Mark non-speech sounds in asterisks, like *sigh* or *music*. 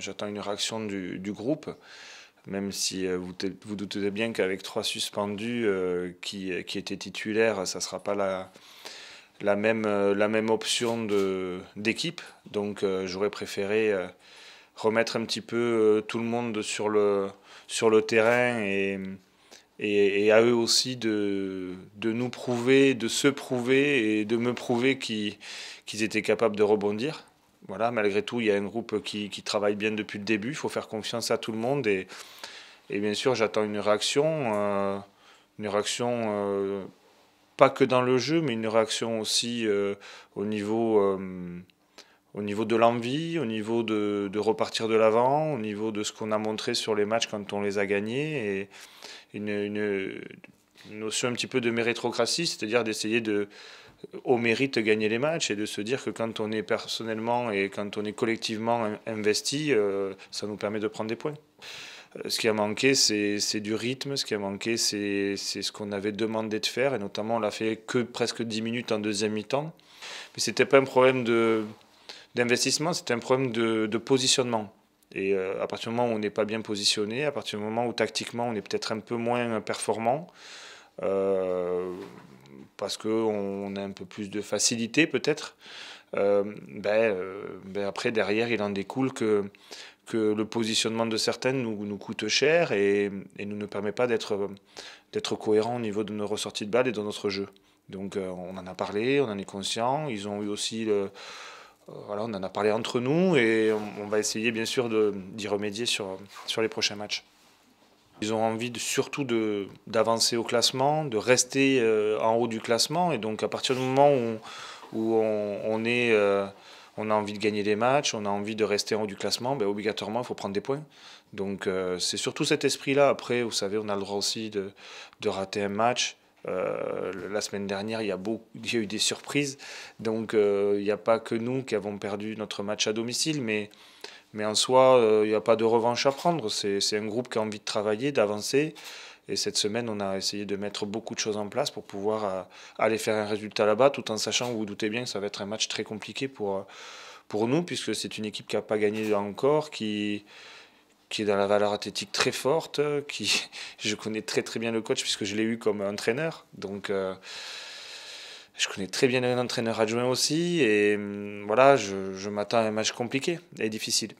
J'attends une réaction du, groupe, même si euh, vous, vous doutez bien qu'avec trois suspendus euh, qui, étaient titulaires, ça ne sera pas la, la, même, euh, la même option d'équipe. Donc j'aurais préféré remettre un petit peu tout le monde sur le, sur le terrain et, et, à eux aussi de, de nous prouver, de se prouver et de me prouver qu'ils étaient capables de rebondir voilà, malgré tout, il y a un groupe qui, qui travaille bien depuis le début. Il faut faire confiance à tout le monde. Et, et bien sûr, j'attends une réaction. Euh, une réaction, euh, pas que dans le jeu, mais une réaction aussi euh, au, niveau, au niveau de l'envie, au niveau de, de repartir de l'avant, au niveau de ce qu'on a montré sur les matchs quand on les a gagnés. Et une, une, une notion un petit peu de méritocratie, c'est-à-dire d'essayer de au mérite de gagner les matchs et de se dire que quand on est personnellement et quand on est collectivement investi, euh, ça nous permet de prendre des points. Euh, ce qui a manqué, c'est du rythme, ce qui a manqué, c'est ce qu'on avait demandé de faire, et notamment on l'a fait que presque 10 minutes en deuxième mi-temps. Mais ce n'était pas un problème d'investissement, c'était un problème de, positionnement. Et euh, à partir du moment où on n'est pas bien positionné, à partir du moment où tactiquement on est peut-être un peu moins performant, parce qu'on a un peu plus de facilité peut-être, euh, ben, euh, ben, après derrière il en découle que, que le positionnement de certaines nous, nous coûte cher et, nous ne permet pas d'être cohérent au niveau de nos ressorties de balles et de notre jeu. Donc euh, on en a parlé, on en est conscient, ils ont eu aussi le, voilà, on en a parlé entre nous et on, on va essayer bien sûr d'y remédier sur, sur les prochains matchs. Ils ont envie de, surtout d'avancer au classement, de rester euh, en haut du classement. Et donc à partir du moment où, on, est, euh, on a envie de gagner des matchs, on a envie de rester en haut du classement, ben, obligatoirement il faut prendre des points. Donc euh, c'est surtout cet esprit-là. Après, vous savez, on a le droit aussi de, de rater un match. la semaine dernière, il y, a eu des surprises. Donc, il n'y a pas que nous qui avons perdu notre match à domicile, mais mais en soi, il euh, n'y a pas de revanche à prendre. C'est un groupe qui a envie de travailler, d'avancer. Et cette semaine, on a essayé de mettre beaucoup de choses en place pour pouvoir euh, aller faire un résultat là-bas, tout en sachant, vous vous doutez bien, que ça va être un match très compliqué pour, euh, pour nous, puisque c'est une équipe qui n'a pas gagné encore, qui, qui est dans la valeur athlétique très forte, qui *laughs* je connais très très bien le coach, puisque je l'ai eu comme entraîneur. Donc. je connais très bien un entraîneur adjoint aussi, et hum, voilà, je, je m'attends à un match compliqué et difficile.